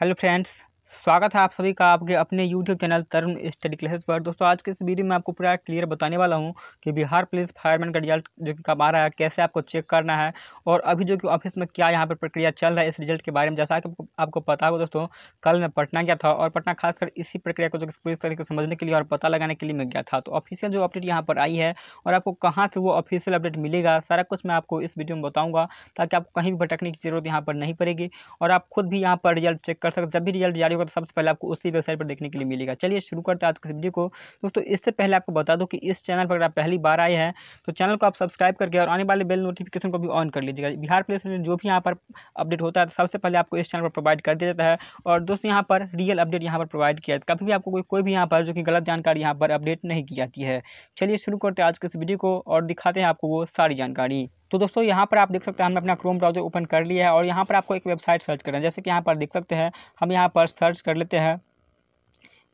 hello friends स्वागत है आप सभी का आपके अपने YouTube channel Tarun study classes पर दोस्तों आज के इस वीडियो में आपको पूरा क्लियर बताने वाला हूं कि बिहार पुलिस फायरमैन का रिजल्ट जो कि कब आ रहा है कैसे आपको चेक करना है और अभी जो कि ऑफिस में क्या यहां पर प्रक्रिया चल रहा है इस रिजल्ट के बारे में जैसा कि आपको, आपको पता होगा दोस्तों कल मैं पटना गया था और पटना खासकर इसी प्रक्रिया को जो पूरी तरीके से समझने के लिए और पता लगाने के लिए मैं गया था तो ऑफिशियल जो अपडेट यहाँ पर आई है और आपको कहाँ से वो ऑफिशियल अपडेट मिलेगा सारा कुछ मैं आपको इस वीडियो में बताऊँगा ताकि आपको कहीं भी भटकने की जरूरत यहाँ पर नहीं पड़ेगी और आप खुद भी यहाँ पर रिजल्ट चेक कर सकते जब भी रिजल्ट जारी वीडियो का तो सबसे पहले आपको उसी वेबसाइट पर देखने के लिए मिलेगा चलिए शुरू करते हैं आज के वीडियो को दोस्तों इससे पहले आपको बता दूँ कि इस चैनल पर अगर आप पहली बार आए हैं तो चैनल को आप सब्सक्राइब करके और आने वाले बेल नोटिफिकेशन को भी ऑन कर लीजिएगा बिहार पुलिस में जो भी यहाँ पर अपडेट होता है तो सबसे पहले आपको इस चैनल पर प्रोवाइड कर दिया जाता है और दोस्तों यहाँ पर रियल अपडेट यहाँ पर प्रोवाइड किया जाता है कभी भी आपको कोई भी यहाँ पर जो कि गलत जानकारी यहाँ पर अपडेट नहीं की जाती है चलिए शुरू करते हैं आज के इस वीडियो को और दिखाते हैं आपको वो सारी जानकारी तो दोस्तों यहाँ पर आप देख सकते हैं हमने अपना क्रोम ब्राउज़र ओपन कर लिया है और यहाँ पर आपको एक वेबसाइट सर्च करना है जैसे कि यहाँ पर देख सकते हैं हम यहाँ पर सर्च कर लेते हैं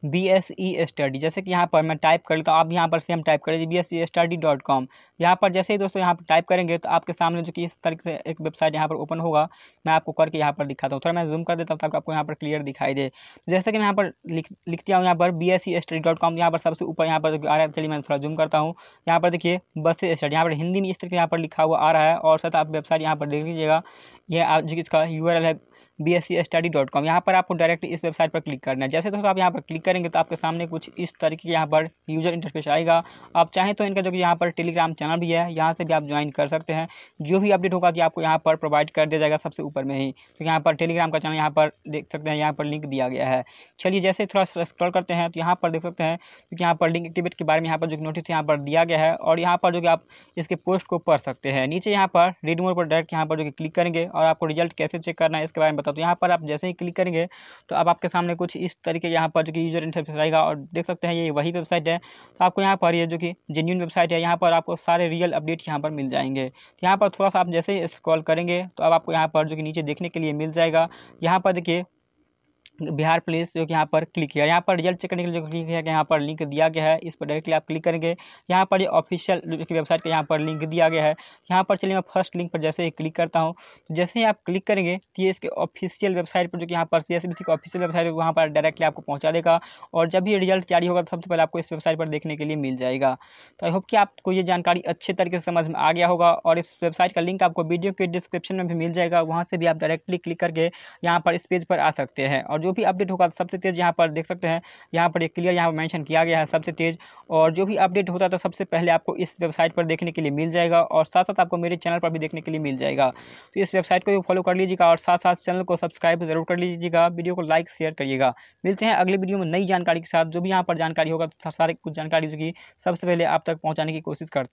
बी एस ई स्टडी जैसे कि यहाँ पर मैं टाइप कर लेता हूँ आप यहाँ पर सेम टाइप करेंगे B S E study dot com यहाँ पर जैसे ही दोस्तों यहाँ पर टाइप करेंगे तो आपके सामने जो कि इस तरीके से एक वेबसाइट यहाँ पर ओपन होगा मैं आपको करके यहाँ पर दिखाता हूँ थोड़ा मैं जूम कर देता हूँ ताकि आपको यहाँ पर क्लियर दिखाई दे जैसे कि मैं यहाँ पर लिख लिखती हूँ यहाँ पर B S E study dot com यहाँ पर सबसे ऊपर यहाँ पर आ रहा है चलिए मैं थोड़ा जूम करता हूँ यहाँ पर देखिए बस स्टडी यहाँ पर हिंदी में इस तरीके यहाँ पर लिखा हुआ आ रहा है और साथ आप वेबसाइट यहाँ पर देख लीजिएगा यह जो इसका यू है B S C study dot com यहाँ पर आपको डायरेक्ट इस वेबसाइट पर क्लिक करना है जैसे दोस्तों आप यहाँ पर क्लिक करेंगे तो आपके सामने कुछ इस तरीके के यहाँ पर यूजर इंटरफेस आएगा आप चाहें तो इनका जो कि यहाँ पर टेलीग्राम चैनल भी है यहाँ से भी आप ज्वाइन कर सकते हैं जो भी अपडेट होगा कि आपको यहाँ पर प्रोवाइड कर दिया जाएगा सबसे ऊपर में ही तो यहाँ पर टेलीग्राम का चैनल यहाँ पर देख सकते हैं यहाँ पर लिंक दिया गया है चलिए जैसे थोड़ा स्क्रॉल करते हैं तो यहाँ पर देख सकते हैं क्योंकि यहाँ पर लिंक एक्टिवेट के बारे में यहाँ पर जो नोटिस यहाँ पर दिया गया है और यहाँ पर जो कि आप इसके पोस्ट को पढ़ सकते हैं नीचे यहाँ पर रीड मोर पर डायरेक्ट यहाँ पर जो कि क्लिक करेंगे और आपको रिजल्ट कैसे चेक करना है इसके बारे में सकते तो यहाँ पर आप जैसे ही क्लिक करेंगे तो अब आपके सामने कुछ इस तरीके यहाँ पर जो कि यूजर इंटरफेस रहेगा और देख सकते हैं ये वही वेबसाइट है तो आपको यहाँ पर ये जो कि जेन्यून वेबसाइट है यहाँ पर आपको सारे रियल अपडेट यहाँ पर मिल जाएंगे तो यहाँ पर थोड़ा सा आप जैसे ही स्क्रॉल करेंगे तो अब आपको यहाँ पर जो कि नीचे देखने के लिए मिल जाएगा यहाँ पर देखिए बिहार पुलिस जो कि यहाँ पर क्लिक किया यहाँ पर रिजल्ट चेक करने के लिए जो क्लिक किया यहाँ पर लिंक दिया गया है इस पर डायरेक्टली आप क्लिक करेंगे यहाँ पर ये ऑफिशियल वेबसाइट का यहाँ पर लिंक दिया गया है यहाँ पर चलिए मैं फर्स्ट लिंक पर जैसे ही क्लिक करता हूँ जैसे ही आप क्लिक करेंगे तो ये इसके ऑफिशियल वेबसाइट पर जो कि यहाँ पर सी एस बी सी की ऑफिशियल वेबसाइट है वहाँ पर डायरेक्टली आपको पहुँचा देगा और जब भी रिजल्ट जारी होगा तो सबसे पहले आपको इस वेबसाइट पर देखने के लिए मिल जाएगा तो आई होप कि आपको ये जानकारी अच्छे तरीके से समझ में आ गया होगा और इस वेबसाइट का लिंक आपको वीडियो के डिस्क्रिप्शन में भी मिल जाएगा वहाँ से भी आप डायरेक्टली क्लिक करके यहाँ पर इस पेज पर आ सकते हैं और जो भी अपडेट होगा तो सबसे तेज़ यहाँ पर देख सकते हैं यहाँ पर एक क्लियर यहाँ पर मैंशन किया गया है सबसे तेज़ और जो भी अपडेट होता है तो सबसे पहले आपको इस वेबसाइट पर देखने के लिए मिल जाएगा और साथ साथ आपको मेरे चैनल पर भी देखने के लिए मिल जाएगा तो इस वेबसाइट को भी फॉलो कर लीजिएगा और साथ साथ चैनल को सब्सक्राइब जरूर कर लीजिएगा वीडियो को लाइक शेयर करिएगा मिलते हैं अगले वीडियो में नई जानकारी के साथ जो भी यहाँ पर जानकारी होगा तो सारे कुछ जानकारी उसकी सबसे पहले आप तक पहुँचाने की कोशिश करता